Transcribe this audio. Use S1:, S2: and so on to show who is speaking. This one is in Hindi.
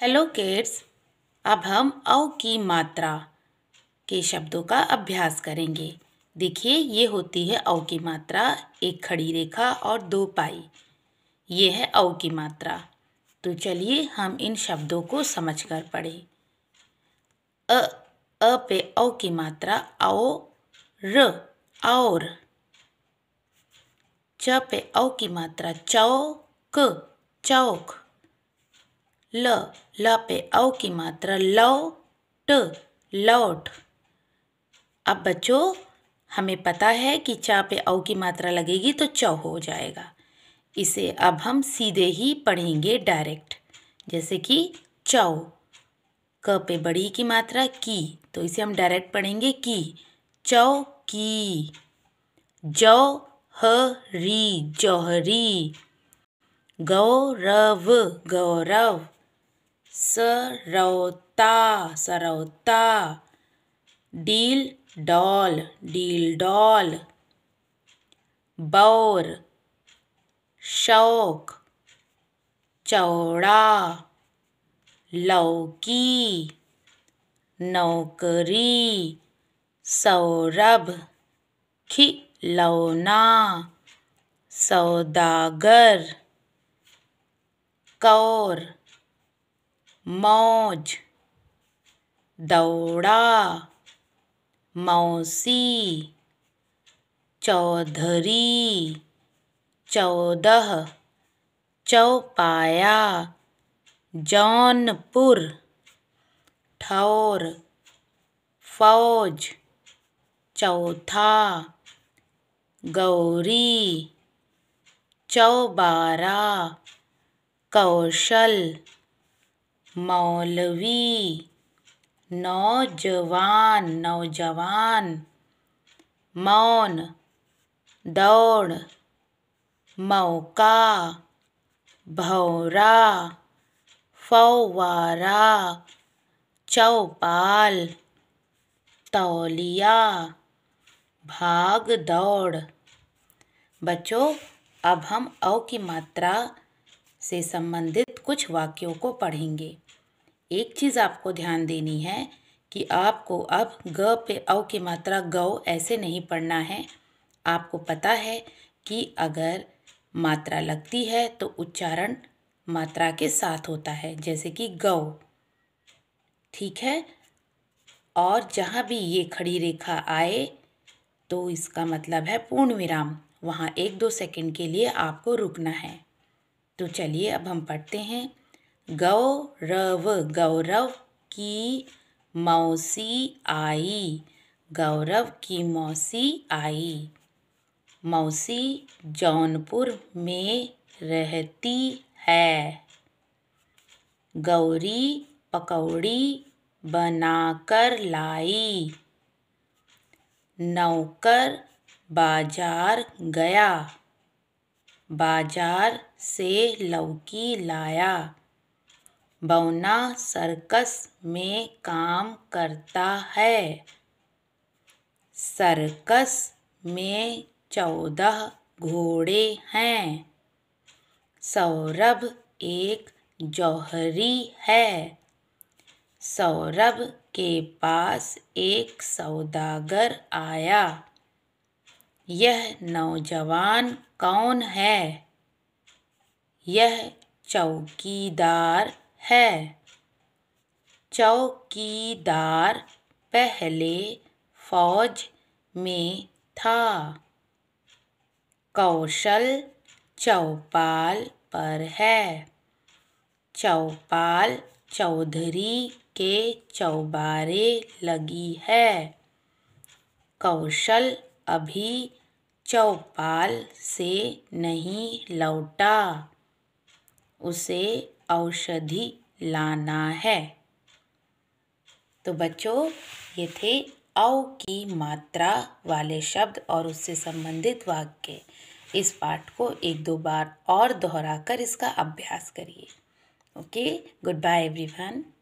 S1: हेलो किड्स अब हम औ की मात्रा के शब्दों का अभ्यास करेंगे देखिए ये होती है अव की मात्रा एक खड़ी रेखा और दो पाई ये है अव की मात्रा तो चलिए हम इन शब्दों को समझ कर पढ़ें अ अ पे औ की मात्रा औ र और च पे औ की मात्रा चौक चौक ल ल पे औ की मात्रा लौ ट लौट अब बच्चों हमें पता है कि चा पे औ की मात्रा लगेगी तो चौ हो जाएगा इसे अब हम सीधे ही पढ़ेंगे डायरेक्ट जैसे कि चौ क पे बड़ी की मात्रा की तो इसे हम डायरेक्ट पढ़ेंगे की चौ की जौ हरी जौहरी गौरव गौरव सरौता सरौता डील डॉल डील डॉल बौर शौक चौड़ा लौकी नौकरी सौरभ खिलौना सौदागर कौर मौज दौड़ा मौसी चौधरी चौदह चौपाया जौनपुर ठौर फौज चौथा गौरी चौबारा कौशल मौलवी नौजवान नौजवान मौन दौड़ मौका भौरा फौवारा चौपाल तौलिया भाग दौड़ बच्चों अब हम अ की मात्रा से संबंधित कुछ वाक्यों को पढ़ेंगे एक चीज़ आपको ध्यान देनी है कि आपको अब ग पे अव की मात्रा गौ ऐसे नहीं पढ़ना है आपको पता है कि अगर मात्रा लगती है तो उच्चारण मात्रा के साथ होता है जैसे कि गौ ठीक है और जहाँ भी ये खड़ी रेखा आए तो इसका मतलब है पूर्ण विराम वहाँ एक दो सेकंड के लिए आपको रुकना है तो चलिए अब हम पढ़ते हैं गौरव गौरव की मौसी आई गौरव की मौसी आई मौसी जौनपुर में रहती है गौरी पकौड़ी बनाकर लाई नौकर बाजार गया बाजार से लौकी लाया बौना सर्कस में काम करता है सर्कस में चौदह घोड़े हैं सौरभ एक जौहरी है सौरभ के पास एक सौदागर आया यह नौजवान कौन है यह चौकीदार है चौकीदार पहले फौज में था कौशल चौपाल पर है चौपाल चौधरी के चौबारे लगी है कौशल अभी चौपाल से नहीं लौटा उसे औषधि लाना है तो बच्चों ये थे औ की मात्रा वाले शब्द और उससे संबंधित वाक्य इस पाठ को एक दो बार और दोहराकर इसका अभ्यास करिए ओके गुड बाय एवरीवन